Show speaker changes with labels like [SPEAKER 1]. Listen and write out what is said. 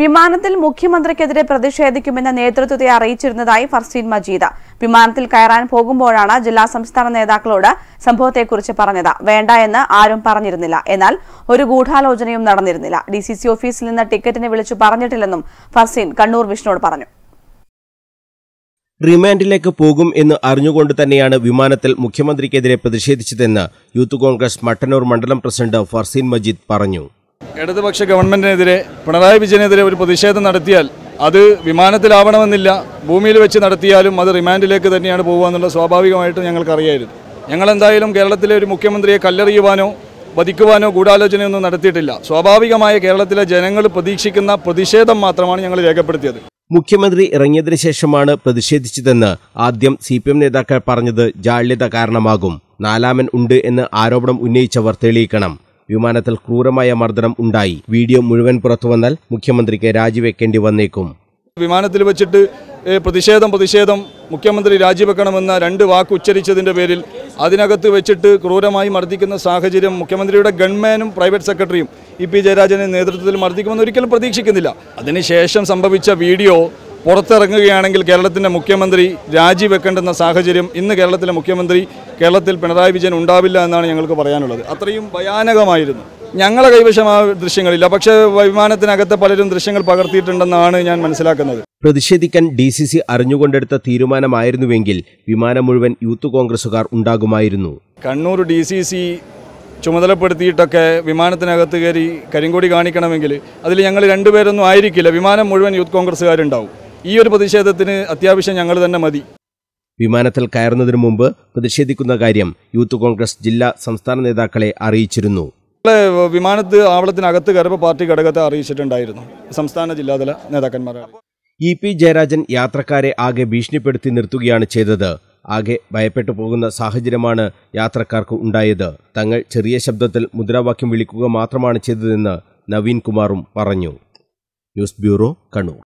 [SPEAKER 1] വിമാനത്തിൽ മുഖ്യമന്ത്രിക്കെതിരെ പ്രതിഷേധിക്കുമെന്ന നേതൃത്വത്തെ അറിയിച്ചിരുന്നതായി ഫർസീൻ മജീദ് വിമാനത്തിൽ കയറാൻ പോകുമ്പോഴാണ് ജില്ലാ സംസ്ഥാന നേതാക്കളോട് സംഭവത്തെക്കുറിച്ച് പറഞ്ഞത് വേണ്ട എന്ന് ആരും പറഞ്ഞിരുന്നില്ല എന്നാൽ ഒരു ഗൂഢാലോചനയും നടന്നിരുന്നില്ല ഡി സി സി ഓഫീസിൽ നിന്ന് ടിക്കറ്റിന് വിളിച്ചു പറഞ്ഞിട്ടില്ലെന്നും ഫർസീൻ കണ്ണൂർ വിഷ്ണുവോട് പറഞ്ഞു
[SPEAKER 2] റിമാൻഡിലേക്ക് പോകും എന്ന് അറിഞ്ഞുകൊണ്ട് തന്നെയാണ് വിമാനത്തിൽ മുഖ്യമന്ത്രിക്കെതിരെ പ്രതിഷേധിച്ചതെന്ന് യൂത്ത് കോൺഗ്രസ് മട്ടന്നൂർ മണ്ഡലം പ്രസിഡന്റ് ഫർസീൻ മജീദ് പറഞ്ഞു
[SPEAKER 3] ഇടതുപക്ഷ ഗവൺമെൻറ്റിനെതിരെ പിണറായി വിജയനെതിരെ ഒരു പ്രതിഷേധം നടത്തിയാൽ അത് വിമാനത്തിലാവണമെന്നില്ല ഭൂമിയിൽ വെച്ച് നടത്തിയാലും അത് റിമാൻഡിലേക്ക് തന്നെയാണ് പോകുക സ്വാഭാവികമായിട്ടും ഞങ്ങൾക്കറിയായിരുന്നു ഞങ്ങളെന്തായാലും കേരളത്തിലെ ഒരു മുഖ്യമന്ത്രിയെ കല്ലെറിയുവാനോ വധിക്കുവാനോ ഗൂഢാലോചനയൊന്നും നടത്തിയിട്ടില്ല സ്വാഭാവികമായ കേരളത്തിലെ ജനങ്ങൾ പ്രതീക്ഷിക്കുന്ന പ്രതിഷേധം മാത്രമാണ് ഞങ്ങൾ രേഖപ്പെടുത്തിയത്
[SPEAKER 2] മുഖ്യമന്ത്രി ഇറങ്ങിയതിനു ശേഷമാണ് പ്രതിഷേധിച്ചതെന്ന് ആദ്യം സി പി എം നേതാക്കൾ പറഞ്ഞത് ജാള്യത കാരണമാകും നാലാമൻ ഉണ്ട് എന്ന് ആരോപണം ഉന്നയിച്ചവർ തെളിയിക്കണം വിമാനത്തിൽ ക്രൂരമായ മർദ്ദനം ഉണ്ടായി വീഡിയോ മുഴുവൻ പുറത്തുവന്നാൽ മുഖ്യമന്ത്രിക്ക് രാജിവെക്കേണ്ടി വന്നേക്കും
[SPEAKER 3] വിമാനത്തിൽ വെച്ചിട്ട് പ്രതിഷേധം പ്രതിഷേധം മുഖ്യമന്ത്രി രാജിവെക്കണമെന്ന രണ്ട് വാക്ക് ഉച്ചരിച്ചതിൻ്റെ പേരിൽ അതിനകത്ത് വെച്ചിട്ട് ക്രൂരമായി മർദ്ദിക്കുന്ന സാഹചര്യം മുഖ്യമന്ത്രിയുടെ ഗൺമാനും പ്രൈവറ്റ് സെക്രട്ടറിയും ഇ പി ജയരാജനെ നേതൃത്വത്തിൽ മർദ്ദിക്കുമെന്ന് ഒരിക്കലും പ്രതീക്ഷിക്കുന്നില്ല അതിനുശേഷം സംഭവിച്ച വീഡിയോ പുറത്തിറങ്ങുകയാണെങ്കിൽ കേരളത്തിൻ്റെ മുഖ്യമന്ത്രി രാജിവെക്കേണ്ടുന്ന സാഹചര്യം ഇന്ന് കേരളത്തിലെ മുഖ്യമന്ത്രി കേരളത്തിൽ പിണറായി വിജയൻ ഉണ്ടാവില്ല എന്നാണ് ഞങ്ങൾക്ക് പറയാനുള്ളത് അത്രയും ഭയാനകമായിരുന്നു ഞങ്ങളെ കൈവശം ആ ദൃശ്യങ്ങളില്ല പക്ഷേ വിമാനത്തിനകത്തെ പലരും ദൃശ്യങ്ങൾ പകർത്തിയിട്ടുണ്ടെന്നാണ് ഞാൻ മനസ്സിലാക്കുന്നത്
[SPEAKER 2] പ്രതിഷേധിക്കാൻ ഡി സി സി അറിഞ്ഞുകൊണ്ടെടുത്ത തീരുമാനമായിരുന്നുവെങ്കിൽ വിമാനം മുഴുവൻ യൂത്ത് കോൺഗ്രസുകാർ ഉണ്ടാകുമായിരുന്നു
[SPEAKER 3] കണ്ണൂർ ഡി സി സി ചുമതലപ്പെടുത്തിയിട്ടൊക്കെ വിമാനത്തിനകത്ത് കയറി കരിങ്കൊടി കാണിക്കണമെങ്കിൽ അതിൽ ഞങ്ങൾ രണ്ടുപേരൊന്നും ആയിരിക്കില്ല വിമാനം മുഴുവൻ യൂത്ത് കോൺഗ്രസ്സുകാരുണ്ടാവും ഈ ഒരു പ്രതിഷേധത്തിന് അത്യാവശ്യം ഞങ്ങൾ തന്നെ മതി
[SPEAKER 2] വിമാനത്തിൽ കയറുന്നതിന് മുമ്പ് പ്രതിഷേധിക്കുന്ന കാര്യം യൂത്ത് കോൺഗ്രസ് ജില്ലാ സംസ്ഥാന നേതാക്കളെ അറിയിച്ചിരുന്നു
[SPEAKER 3] വിമാനത്ത് ആവളത്തിനകത്ത് കയറുമ്പോൾ പാർട്ടി ഘടകത്തെ അറിയിച്ചിട്ടുണ്ടായിരുന്നു സംസ്ഥാന ജില്ലാതല നേതാക്കന്മാരെ
[SPEAKER 2] ഇ പി ജയരാജൻ യാത്രക്കാരെ ആകെ ഭീഷണിപ്പെടുത്തി നിർത്തുകയാണ് ചെയ്തത് ആകെ ഭയപ്പെട്ടു പോകുന്ന സാഹചര്യമാണ് യാത്രക്കാർക്ക് ഉണ്ടായത് തങ്ങൾ ചെറിയ ശബ്ദത്തിൽ മുദ്രാവാക്യം വിളിക്കുക മാത്രമാണ് ചെയ്തതെന്ന് നവീൻ കുമാറും പറഞ്ഞു ന്യൂസ് ബ്യൂറോ കണ്ണൂർ